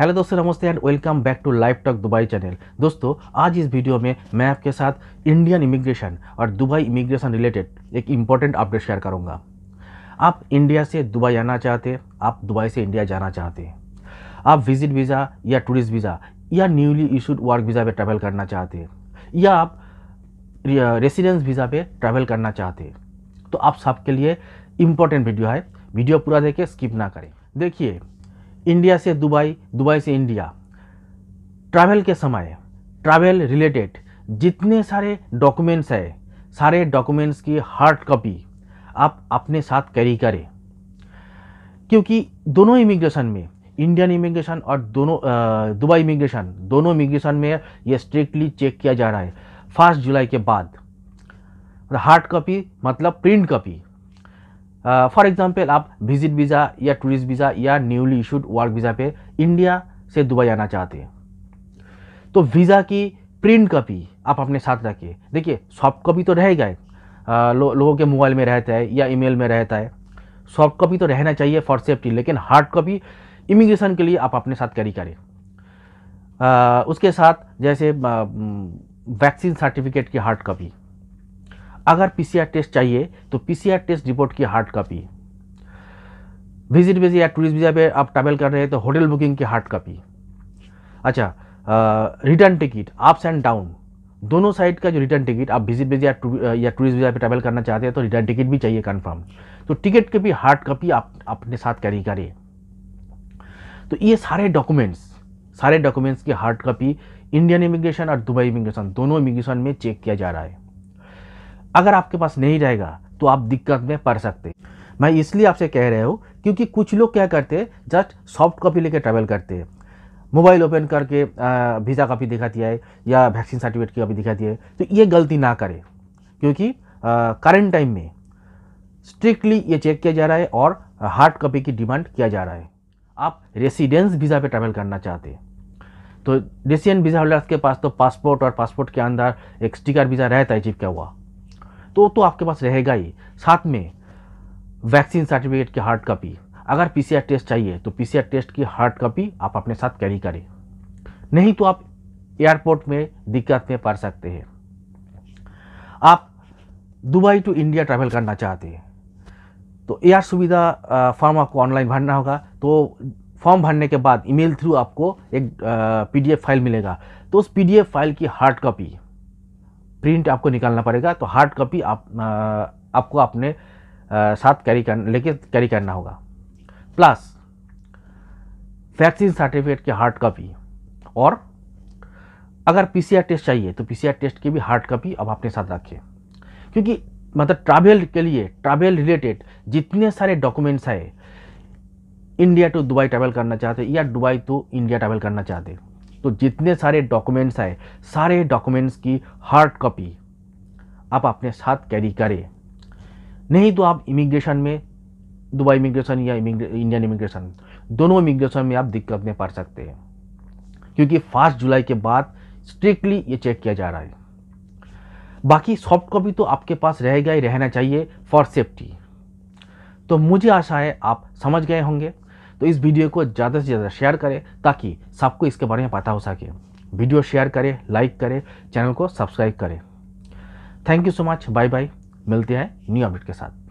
hello दोस्तों नमस्ते and welcome back to live talk Dubai channel दोस्तों आज इस वीडियो में मैं आपके साथ इंडियन इमिग्रेशन और दुबई इमिग्रेशन रिलेटेड एक इम्पॉर्टेंट अपडेट शेयर करूंगा आप इंडिया से दुबई आना चाहते हैं आप दुबई से इंडिया जाना चाहते हैं आप विजिट वीज़ा या टूरिस्ट वीज़ा या न्यूली इशूड वर्क वीज़ा पर ट्रैवल करना चाहते हैं या आप रेसिडेंस वीज़ा पे ट्रैवल करना चाहते तो आप सबके लिए इम्पोर्टेंट वीडियो है वीडियो पूरा देखें स्किप ना करें देखिए इंडिया से दुबई दुबई से इंडिया ट्रैवल के समय ट्रैवल रिलेटेड जितने सारे डॉक्यूमेंट्स है सारे डॉक्यूमेंट्स की हार्ड कॉपी आप अपने साथ कैरी करें क्योंकि दोनों इमिग्रेशन में इंडियन इमिग्रेशन और दोनों दुबई इमिग्रेशन दोनों इमिग्रेशन में ये स्ट्रिक्टली चेक किया जा रहा है फर्स्ट जुलाई के बाद हार्ड कॉपी मतलब print copy for uh, example आप विजिट वीज़ा या टूरिस्ट वीज़ा या न्यूली इशूड वर्क वीज़ा पे इंडिया से दुबई आना चाहते हैं तो वीज़ा की प्रिंट कॉपी आप अपने साथ रखिए देखिए सॉफ्ट कॉपी तो रहेगा ही uh, लो, लोगों के मोबाइल में रहता है या ईमेल में रहता है सॉफ्ट कॉपी तो रहना चाहिए फॉर सेफ्टी लेकिन हार्ड कॉपी इमिग्रेशन के लिए आप अपने साथ कैरी करें uh, उसके साथ जैसे वैक्सीन सर्टिफिकेट mm, की हार्ड कॉपी अगर पीसीआर टेस्ट चाहिए तो पीसीआर टेस्ट रिपोर्ट की हार्ड कॉपी विजिट वीज़ा या टूरिस्ट वीज़ा पे आप ट्रैवल कर रहे हैं तो होटल बुकिंग की हार्ड कॉपी अच्छा return ticket ups and down दोनों साइड का जो रिटर्न टिकट आप विजिट वीज़ा या टूरिस्ट वीज़ा पे ट्रैवल करना चाहते हैं तो रिटर्न टिकट भी चाहिए कन्फर्म तो टिकट के भी हार्ड कॉपी आप अपने साथ कैरी करिए तो ये सारे डॉक्यूमेंट्स सारे डॉक्यूमेंट्स की हार्ड कॉपी इंडियन इमिग्रेशन और दुबई इमिग्रेशन दोनों इमिग्रेशन में चेक किया जा रहा है अगर आपके पास नहीं रहेगा तो आप दिक्कत में पड़ सकते मैं इसलिए आपसे कह रहे हो क्योंकि कुछ लोग क्या करते हैं जस्ट सॉफ्ट कॉपी लेकर ट्रैवल करते हैं मोबाइल ओपन करके वीज़ा दिखा दिखाती है या वैक्सीन सर्टिफिकेट की कॉपी दिखाती है तो ये गलती ना करें क्योंकि करंट टाइम में स्ट्रिक्टली ये चेक किया जा रहा है और हार्ड कॉपी की डिमांड किया जा रहा है आप रेसिडेंस वीज़ा पे ट्रैवल करना चाहते हैं तो रेसिडेंट वीज़ा होल्डर्स के पास तो पासपोर्ट और पासपोर्ट के अंदर एक स्टिकर वीज़ा रहता है चिपका हुआ तो तो आपके पास रहेगा ही साथ में वैक्सीन सर्टिफिकेट की हार्ड कॉपी अगर पीसीआर टेस्ट चाहिए तो पीसीआर टेस्ट की हार्ड कॉपी आप अपने साथ कैरी करें नहीं तो आप एयरपोर्ट में दिक्कत में पड़ सकते हैं आप दुबई टू इंडिया ट्रैवल करना चाहते हैं तो एयर सुविधा फॉर्म आपको ऑनलाइन भरना होगा तो फॉर्म भरने के बाद ईमेल थ्रू आपको एक पीडीएफ फाइल मिलेगा तो उस पीडीएफ फाइल की हार्ड कॉपी प्रिंट आपको निकालना पड़ेगा तो हार्ड कॉपी आप आ, आपको अपने साथ कैरी कर लेके कैरी करना होगा प्लस वैक्सीन सर्टिफिकेट की हार्ड कॉपी और अगर पीसीआर टेस्ट चाहिए तो पीसीआर टेस्ट की भी हार्ड कॉपी अब अपने साथ रखें क्योंकि मतलब ट्रैवल के लिए ट्रैवल रिलेटेड जितने सारे डॉक्यूमेंट्स हैं इंडिया टू दुबई ट्रैवल करना चाहते या दुबई टू इंडिया ट्रैवल करना चाहते तो जितने सारे डॉक्यूमेंट्स आए सारे डॉक्यूमेंट्स की हार्ड कॉपी आप अपने साथ कैरी करें नहीं तो आप इमिग्रेशन में दुबई इमिग्रेशन या इमिग्रे, इंडियन इमिग्रेशन दोनों इमिग्रेशन में आप दिक्कत में पड़ सकते हैं क्योंकि फर्स्ट जुलाई के बाद स्ट्रिक्टली ये चेक किया जा रहा है बाकी सॉफ्ट कॉपी तो आपके पास रहेगा ही रहना चाहिए फॉर सेफ्टी तो मुझे आशा है आप समझ गए होंगे तो इस वीडियो को ज़्यादा से ज़्यादा शेयर करें ताकि सबको इसके बारे में पता हो सके वीडियो शेयर करें लाइक करें चैनल को सब्सक्राइब करें thank you so much bye bye मिलते हैं न्यू अपडेट के साथ